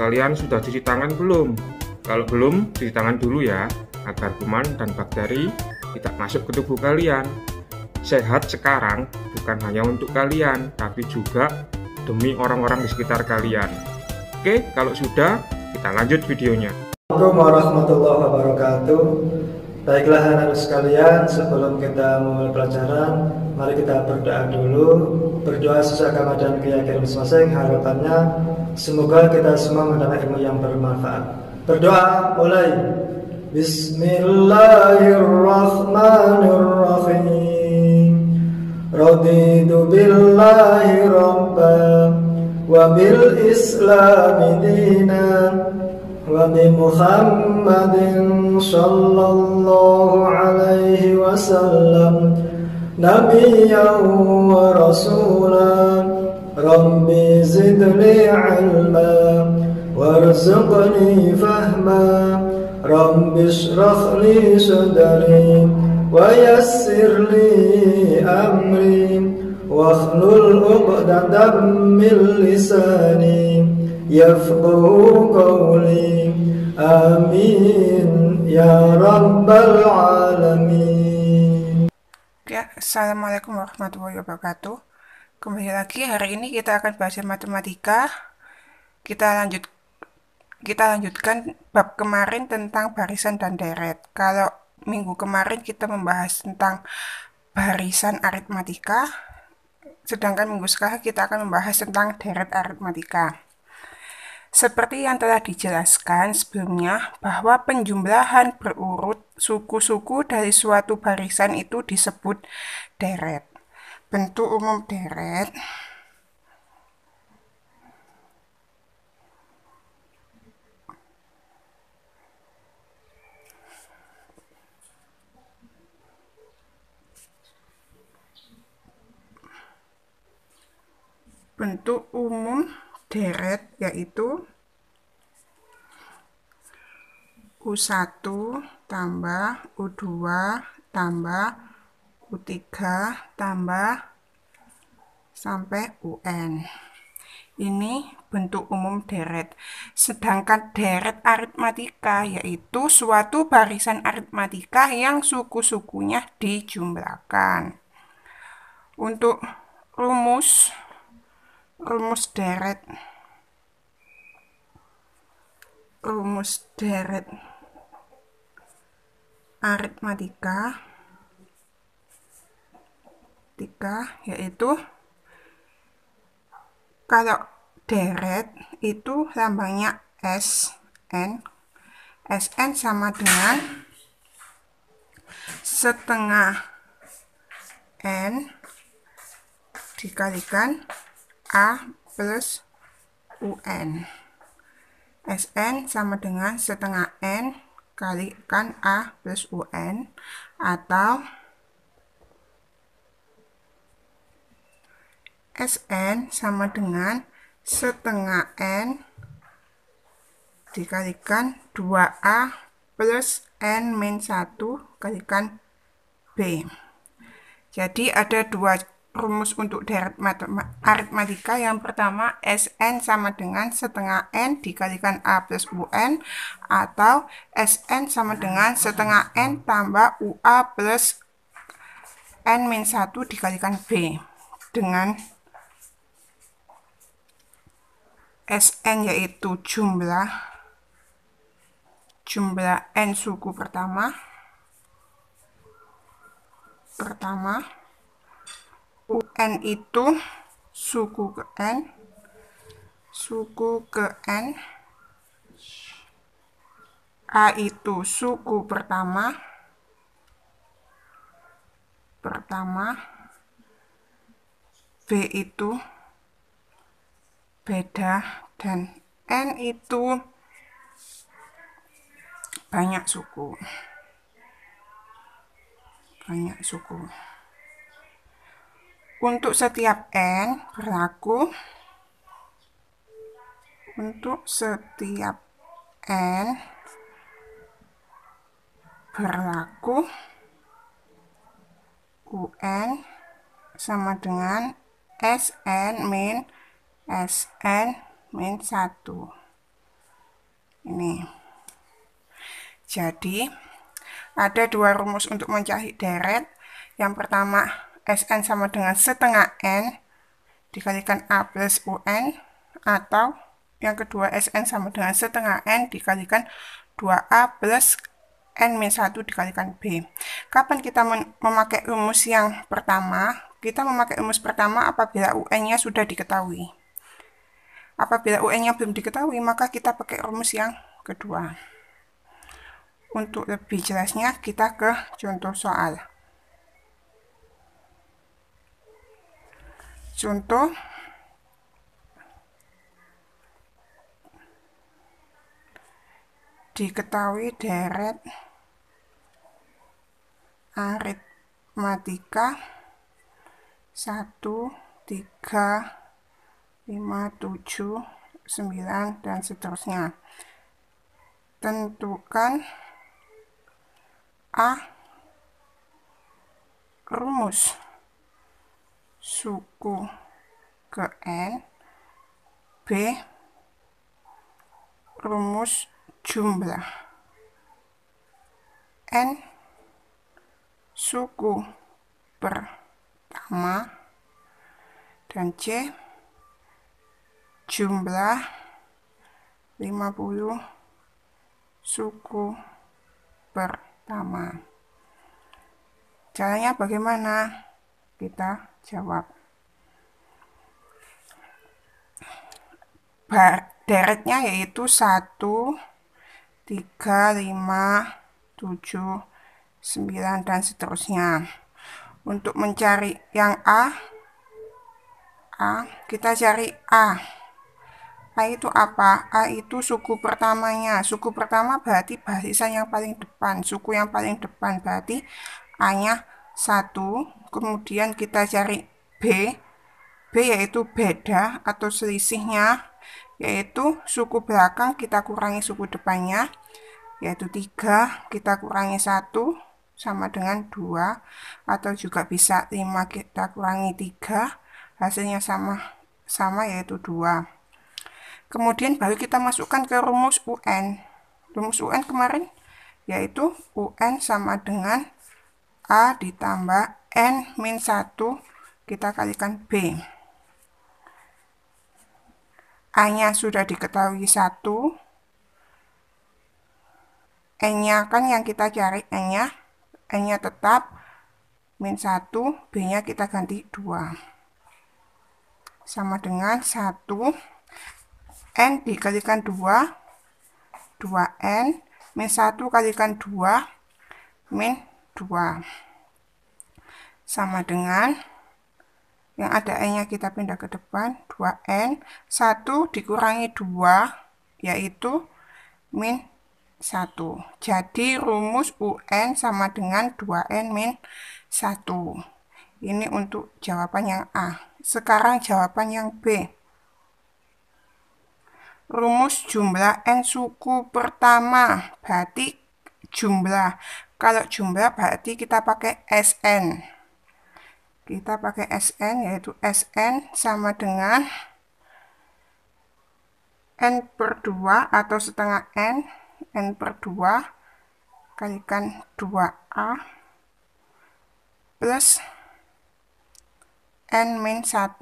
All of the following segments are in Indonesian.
Kalian sudah cuci tangan belum? Kalau belum, cuci tangan dulu ya, agar kuman dan bakteri tidak masuk ke tubuh kalian. Sehat sekarang bukan hanya untuk kalian, tapi juga demi orang-orang di sekitar kalian. Oke, kalau sudah, kita lanjut videonya. Assalamualaikum warahmatullahi wabarakatuh. Baiklah anak-anak sekalian, sebelum kita memulai pelajaran, mari kita berdoa dulu. Berdoa sesuai agama dan keyakinan masing-masing, harapannya semoga kita semua mendapat ilmu yang bermanfaat. Berdoa mulai. Bismillahirrahmanirrahim. Raditu billahi rabba wa bil islami dinan وبمحمد صلى الله عليه وسلم نبيا ورسولا ربي زدني علما وارزقني فهما رب اشرح لي صدري ويسر لي أمري واخلل عقدة من لساني yafqahu qawli Amin. Ya Rabbal alamin Ya, Assalamualaikum warahmatullahi wabarakatuh Kembali lagi, hari ini kita akan bahas matematika Kita lanjut kita lanjutkan bab kemarin tentang barisan dan deret. Kalau minggu kemarin kita membahas tentang barisan aritmatika, sedangkan minggu sekarang kita akan membahas tentang deret aritmatika. Seperti yang telah dijelaskan sebelumnya, bahwa penjumlahan berurut suku-suku dari suatu barisan itu disebut deret. Bentuk umum deret bentuk umum deret yaitu U1 tambah U2 tambah U3 tambah sampai UN. Ini bentuk umum deret. Sedangkan deret aritmatika yaitu suatu barisan aritmatika yang suku-sukunya dijumlahkan. Untuk rumus rumus deret rumus deret aritmatika tiga yaitu kalau deret itu lambangnya SN SN sama dengan setengah N dikalikan A plus UN. SN sama dengan setengah N kalikan A plus UN atau SN sama dengan setengah N dikalikan 2A plus N min 1 kalikan B. Jadi ada dua rumus untuk deret aritmatika yang pertama Sn sama dengan setengah N dikalikan A plus UN atau Sn sama dengan setengah N tambah UA plus N min 1 dikalikan B dengan Sn yaitu jumlah jumlah N suku pertama pertama N itu suku ke N suku ke N A itu suku pertama pertama B itu beda dan N itu banyak suku banyak suku untuk setiap n berlaku untuk setiap n berlaku UN sama dengan SN min SN min 1 ini jadi ada dua rumus untuk mencari deret yang pertama SN sama dengan setengah N dikalikan A plus UN atau yang kedua SN sama dengan setengah N dikalikan 2A plus N minus 1 dikalikan B. Kapan kita memakai rumus yang pertama? Kita memakai rumus pertama apabila UN-nya sudah diketahui. Apabila UN-nya belum diketahui, maka kita pakai rumus yang kedua. Untuk lebih jelasnya, kita ke contoh soal. contoh diketahui deret aritmatika 1, 3, 5, 7, 9, dan seterusnya. Tentukan A rumus suku ke n B rumus jumlah N suku pertama dan C jumlah 50 suku pertama caranya bagaimana kita jawab. Deretnya yaitu 1, 3, 5, 7, 9, dan seterusnya. Untuk mencari yang A, A kita cari A. A itu apa? A itu suku pertamanya. Suku pertama berarti barisan yang paling depan. Suku yang paling depan berarti A-nya 1, kemudian kita cari B B yaitu beda atau selisihnya yaitu suku belakang kita kurangi suku depannya yaitu 3 kita kurangi 1 sama dengan 2 atau juga bisa 5 kita kurangi 3 hasilnya sama sama yaitu 2 kemudian baru kita masukkan ke rumus UN rumus UN kemarin yaitu UN sama dengan A ditambah N min 1 kita kalikan B A nya sudah diketahui 1 N nya kan yang kita cari N nya N nya tetap min 1 B nya kita ganti 2 sama dengan 1 N dikalikan 2 2N min 1 kalikan 2 min 2 sama dengan yang ada n-nya kita pindah ke depan 2n 1 dikurangi 2 yaitu min 1 jadi rumus UN sama dengan 2n min 1 ini untuk jawaban yang A sekarang jawaban yang B rumus jumlah n suku pertama berarti jumlah kalau jumlah berarti kita pakai SN kita pakai SN yaitu SN sama dengan N per 2 atau setengah N N per 2 kalikan 2A plus N min 1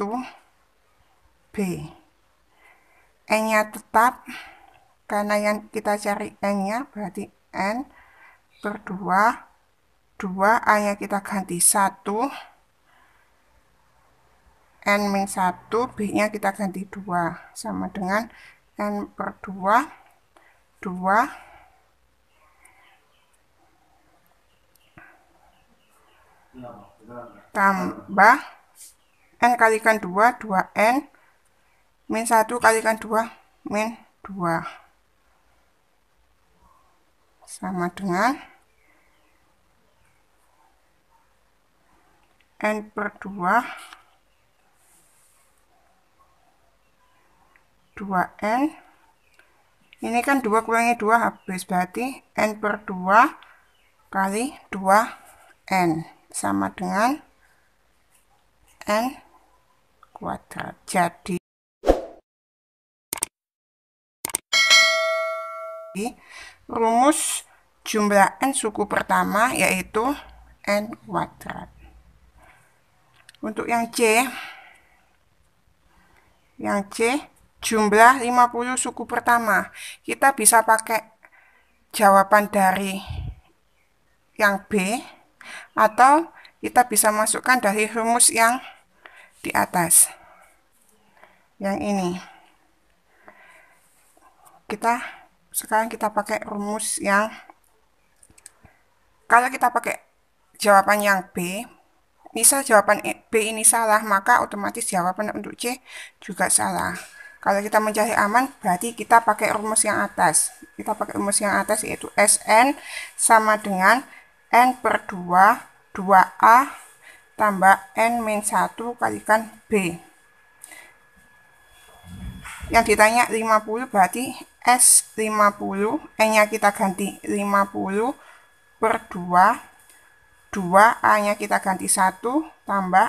B N nya tetap karena yang kita cari N nya berarti N per 2 2 A nya kita ganti 1 N min 1, B-nya kita ganti 2. Sama dengan N per 2, 2 tambah n kalikan 2 2n min 1 kalikan 2 min 2 sama dengan n per 2 2N. Ini kan 2 kurangi 2 habis. Berarti N per 2 kali 2N. Sama dengan N kuadrat. Jadi, rumus jumlah N suku pertama yaitu N kuadrat. Untuk yang C, yang C jumlah 50 suku pertama. Kita bisa pakai jawaban dari yang B atau kita bisa masukkan dari rumus yang di atas. Yang ini. Kita sekarang kita pakai rumus yang kalau kita pakai jawaban yang B, misal jawaban B ini salah, maka otomatis jawaban untuk C juga salah. Kalau kita mencari aman berarti kita pakai rumus yang atas. Kita pakai rumus yang atas yaitu Sn sama dengan N per 2 2A tambah N min 1 kalikan B. Yang ditanya 50 berarti S 50, N-nya kita ganti 50 per 2, 2 A-nya kita ganti 1 tambah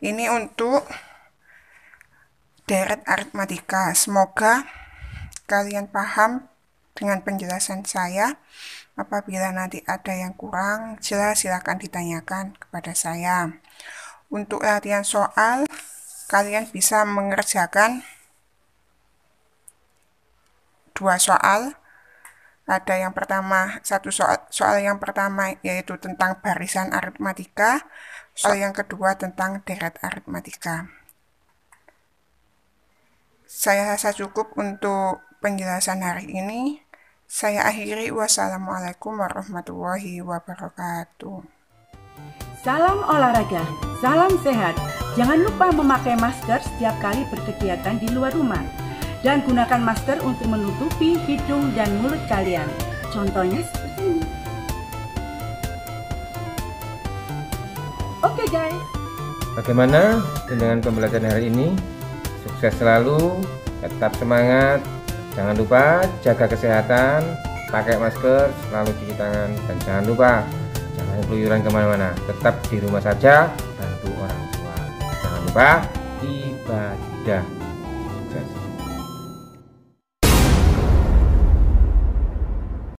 ini untuk deret aritmatika semoga kalian paham dengan penjelasan saya apabila nanti ada yang kurang jelas silahkan ditanyakan kepada saya untuk latihan soal kalian bisa mengerjakan dua soal ada yang pertama satu soal soal yang pertama yaitu tentang barisan aritmatika yang kedua tentang deret aritmatika. Saya rasa cukup untuk penjelasan hari ini. Saya akhiri wassalamualaikum warahmatullahi wabarakatuh. Salam olahraga, salam sehat. Jangan lupa memakai masker setiap kali berkegiatan di luar rumah. Dan gunakan masker untuk menutupi hidung dan mulut kalian. Contohnya Oke okay, guys. Bagaimana dengan pembelajaran hari ini? Sukses selalu, tetap semangat. Jangan lupa jaga kesehatan, pakai masker, selalu cuci tangan, dan jangan lupa jangan keluyuran kemana-mana. Tetap di rumah saja, bantu orang tua. Jangan lupa ibadah.